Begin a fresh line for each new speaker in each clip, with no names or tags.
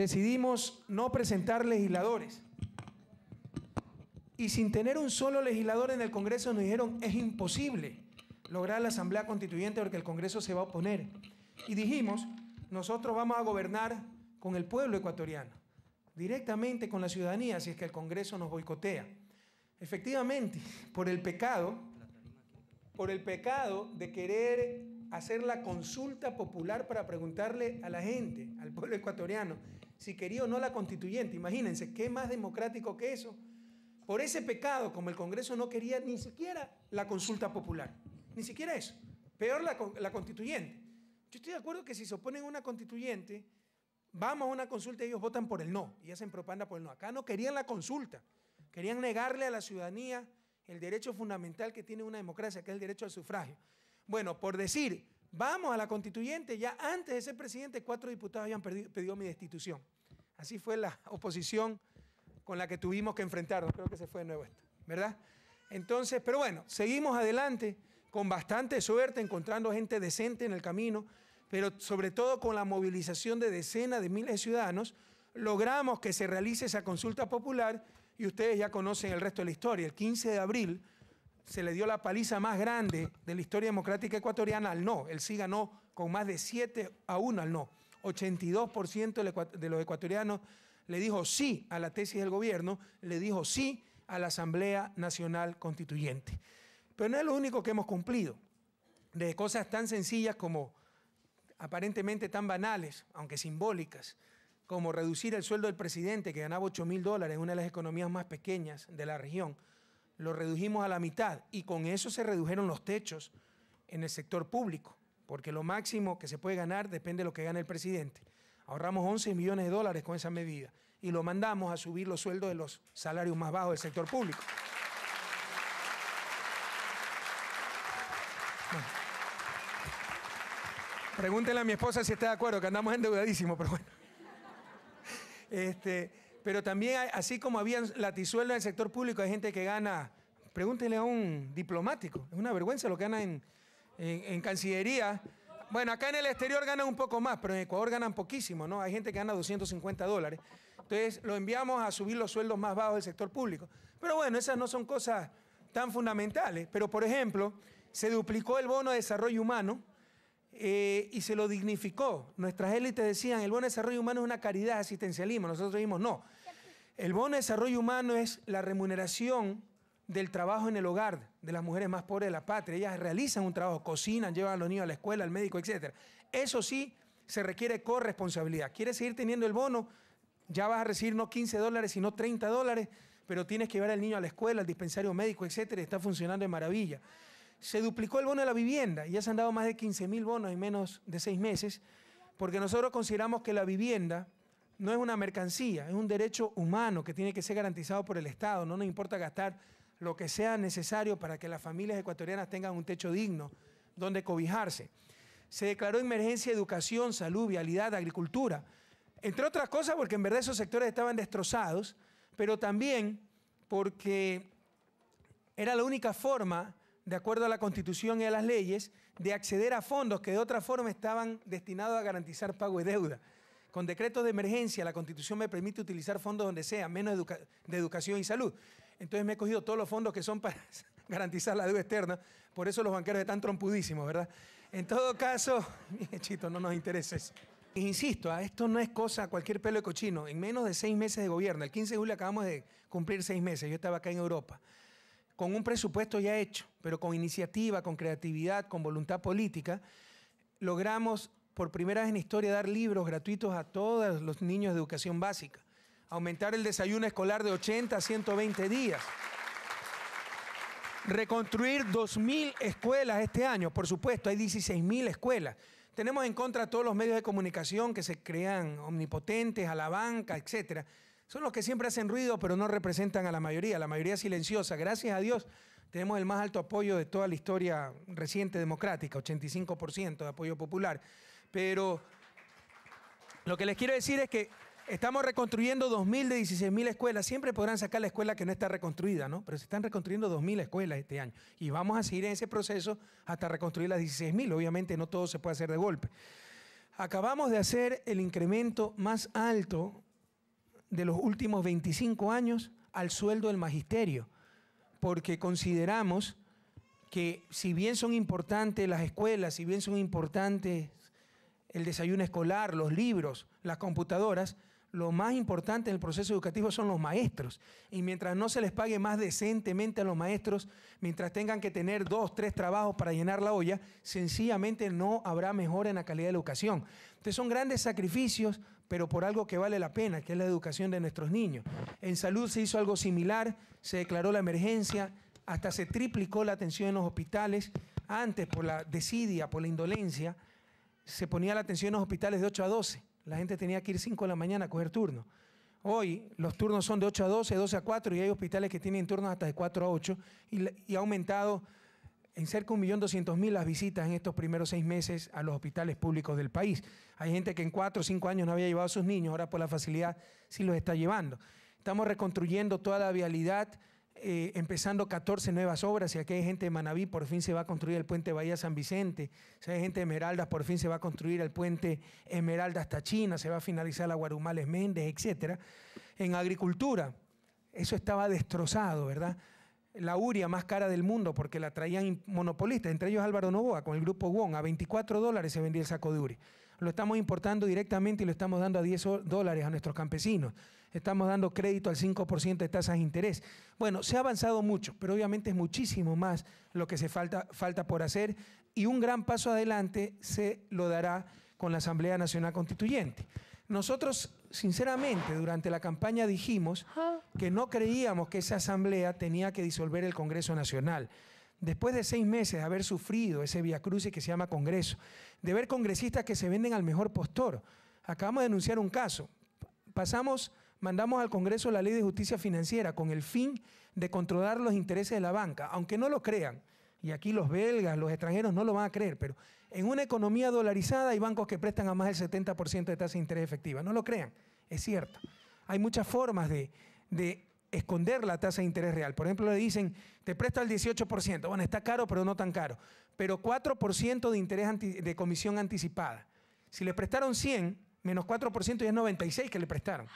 decidimos no presentar legisladores. Y sin tener un solo legislador en el Congreso nos dijeron, es imposible lograr la Asamblea Constituyente porque el Congreso se va a oponer. Y dijimos, nosotros vamos a gobernar con el pueblo ecuatoriano, directamente con la ciudadanía, si es que el Congreso nos boicotea. Efectivamente, por el pecado, por el pecado de querer hacer la consulta popular para preguntarle a la gente, al pueblo ecuatoriano, si quería o no la constituyente. Imagínense, ¿qué más democrático que eso? Por ese pecado, como el Congreso no quería ni siquiera la consulta popular, ni siquiera eso. Peor la, constituyente. Yo estoy de acuerdo que si se oponen a una constituyente, vamos a una consulta y ellos votan por el no y hacen propaganda por el no. Acá no querían la consulta, querían negarle a la ciudadanía el derecho fundamental que tiene una democracia, que es el derecho al sufragio. Bueno, por decir, Vamos a la constituyente. Ya antes de ser presidente, cuatro diputados habían pedido, mi destitución. Así fue la oposición con la que tuvimos que enfrentarnos. Creo que se fue de nuevo esto, ¿verdad? Entonces, pero bueno, seguimos adelante con bastante suerte, encontrando gente decente en el camino, pero sobre todo con la movilización de decenas de miles de ciudadanos, logramos que se realice esa consulta popular y ustedes ya conocen el resto de la historia. El 15 de abril se le dio la paliza más grande de la historia democrática ecuatoriana al no. Él sí ganó con más de 7 a 1 al no. 82% de los ecuatorianos le dijo sí a la tesis del gobierno, le dijo sí a la Asamblea Nacional Constituyente. Pero no es lo único que hemos cumplido. De cosas tan sencillas como aparentemente tan banales, aunque simbólicas, como reducir el sueldo del presidente que ganaba 8 mil dólares, una de las economías más pequeñas de la región, lo redujimos a la mitad y con eso se redujeron los techos en el sector público, porque lo máximo que se puede ganar depende de lo que gane el presidente. Ahorramos 11 millones de dólares con esa medida y lo mandamos a subir los sueldos de los salarios más bajos del sector público. Pregúntenle a mi esposa si está de acuerdo, que andamos endeudadísimos, pero bueno. Este, pero también, así como había latizuelos en el sector público, hay gente que gana, pregúntenle a un diplomático, es una vergüenza lo que gana en, Cancillería. Bueno, acá en el exterior ganan un poco más, pero en Ecuador ganan poquísimo, ¿no? Hay gente que gana 250 dólares. Entonces, lo enviamos a subir los sueldos más bajos del sector público. Pero bueno, esas no son cosas tan fundamentales. Pero, por ejemplo, se duplicó el bono de desarrollo humano eh, y se lo dignificó. Nuestras élites decían, el bono de desarrollo humano es una caridad asistencialismo. Nosotros dijimos, no, el bono de desarrollo humano es la remuneración del trabajo en el hogar de las mujeres más pobres de la patria. Ellas realizan un trabajo, cocinan, llevan a los niños a la escuela, al médico, etc. Eso sí, se requiere corresponsabilidad. ¿Quieres seguir teniendo el bono? Ya vas a recibir no 15 dólares, sino 30 dólares, pero tienes que llevar al niño a la escuela, al dispensario médico, etc. Está funcionando de maravilla. Se duplicó el bono de la vivienda ya se han dado más de 15 mil bonos en menos de seis meses, porque nosotros consideramos que la vivienda no es una mercancía, es un derecho humano que tiene que ser garantizado por el Estado. No nos importa gastar lo que sea necesario para que las familias ecuatorianas tengan un techo digno donde cobijarse. Se declaró emergencia educación, salud, vialidad, agricultura. Entre otras cosas porque en verdad esos sectores estaban destrozados, pero también porque era la única forma, de acuerdo a la Constitución y a las leyes, de acceder a fondos que de otra forma estaban destinados a garantizar pago de deuda. Con decretos de emergencia, la Constitución me permite utilizar fondos donde sea, menos de educación y salud. Entonces me he cogido todos los fondos que son para garantizar la deuda externa. Por eso los banqueros están trompudísimos, ¿verdad? En todo caso, chito, no nos interesa eso. Insisto, ah, esto no es cosa cualquier pelo de cochino. En menos de seis meses de gobierno, el 15 de julio acabamos de cumplir seis meses, yo estaba acá en Europa, con un presupuesto ya hecho, pero con iniciativa, con creatividad, con voluntad política, logramos por primera vez en historia dar libros gratuitos a todos los niños de educación básica. Aumentar el desayuno escolar de 80 a 120 días. Reconstruir 2.000 escuelas este año. Por supuesto, hay 16.000 escuelas. Tenemos en contra todos los medios de comunicación que se crean omnipotentes, a la banca, etcétera. Son los que siempre hacen ruido, pero no representan a la mayoría, la mayoría silenciosa. Gracias a Dios tenemos el más alto apoyo de toda la historia reciente democrática, 85% de apoyo popular. Pero lo que les quiero decir es que estamos reconstruyendo 2.000 de 16.000 escuelas. Siempre podrán sacar la escuela que no está reconstruida, ¿no? Pero se están reconstruyendo 2.000 escuelas este año. Y vamos a seguir en ese proceso hasta reconstruir las 16.000. Obviamente no todo se puede hacer de golpe. Acabamos de hacer el incremento más alto de los últimos 25 años al sueldo del magisterio, porque consideramos que si bien son importantes las escuelas, si bien son importantes el desayuno escolar, los libros, las computadoras, lo más importante en el proceso educativo son los maestros. Y mientras no se les pague más decentemente a los maestros, mientras tengan que tener dos, tres trabajos para llenar la olla, sencillamente no habrá mejora en la calidad de la educación. Entonces son grandes sacrificios, pero por algo que vale la pena, que es la educación de nuestros niños. En salud se hizo algo similar, se declaró la emergencia, hasta se triplicó la atención en los hospitales, antes por la desidia, por la indolencia se ponía la atención en los hospitales de 8 a 12. La gente tenía que ir 5 de la mañana a coger turno. Hoy los turnos son de 8 a 12, 12 a 4 y hay hospitales que tienen turnos hasta de 4 a 8 y, ha aumentado en cerca de 1.200.000 las visitas en estos primeros seis meses a los hospitales públicos del país. Hay gente que en 4 o 5 años no había llevado a sus niños, ahora por la facilidad sí los está llevando. Estamos reconstruyendo toda la vialidad eh, empezando 14 nuevas obras. Y aquí hay gente de Manaví, por fin se va a construir el puente Bahía San Vicente. Si hay gente de Esmeraldas, por fin se va a construir el puente Esmeraldas hasta China. Se va a finalizar la Guarumales Méndez, etc. En agricultura, eso estaba destrozado, ¿verdad? La uria más cara del mundo porque la traían monopolistas, entre ellos Álvaro Novoa con el grupo WON. A 24 dólares se vendía el saco de uria lo estamos importando directamente y lo estamos dando a 10 dólares a nuestros campesinos. Estamos dando crédito al 5% de tasas de interés. Bueno, se ha avanzado mucho, pero obviamente es muchísimo más lo que se falta, falta por hacer y un gran paso adelante se lo dará con la Asamblea Nacional Constituyente. Nosotros, sinceramente, durante la campaña dijimos que no creíamos que esa asamblea tenía que disolver el Congreso Nacional después de seis meses de haber sufrido ese viacrucis que se llama Congreso, de ver congresistas que se venden al mejor postor. Acabamos de denunciar un caso. Pasamos, mandamos al Congreso la ley de justicia financiera con el fin de controlar los intereses de la banca, aunque no lo crean. Y aquí los belgas, los extranjeros no lo van a creer, pero en una economía dolarizada hay bancos que prestan a más del 70% de tasa de interés efectiva. No lo crean, es cierto. Hay muchas formas de, de esconder la tasa de interés real. Por ejemplo, le dicen, te presto el 18%, bueno, está caro, pero no tan caro, pero 4% de interés de comisión anticipada. Si le prestaron 100, menos 4% ya es 96 que le prestaron.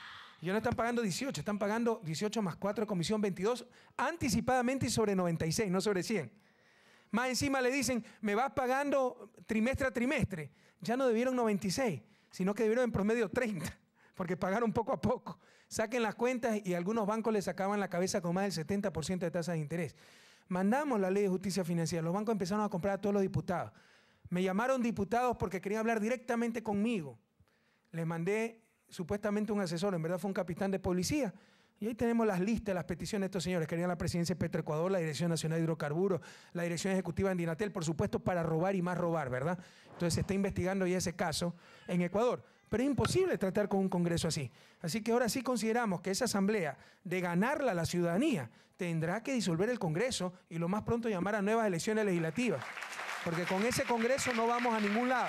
Y no están pagando 18, están pagando 18 más 4 de comisión 22 anticipadamente y sobre 96, no sobre 100. Más encima le dicen, me vas pagando trimestre a trimestre. Ya no debieron 96, sino que debieron en promedio 30 porque pagaron poco a poco. Saquen las cuentas y algunos bancos les sacaban la cabeza con más del 70% de tasa de interés. Mandamos la ley de justicia financiera. Los bancos empezaron a comprar a todos los diputados. Me llamaron diputados porque querían hablar directamente conmigo. Les mandé supuestamente un asesor, en verdad fue un capitán de policía. Y ahí tenemos las listas, las peticiones de estos señores. Querían la presidencia de Petroecuador, la Dirección Nacional de Hidrocarburos, la Dirección Ejecutiva de Dinatel, por supuesto, para robar y más robar, ¿verdad? Entonces se está investigando ya ese caso en Ecuador pero es imposible tratar con un Congreso así. Así que ahora sí consideramos que esa asamblea, de ganarla a la ciudadanía, tendrá que disolver el Congreso y lo más pronto llamar a nuevas elecciones legislativas, porque con ese Congreso no vamos a ningún lado.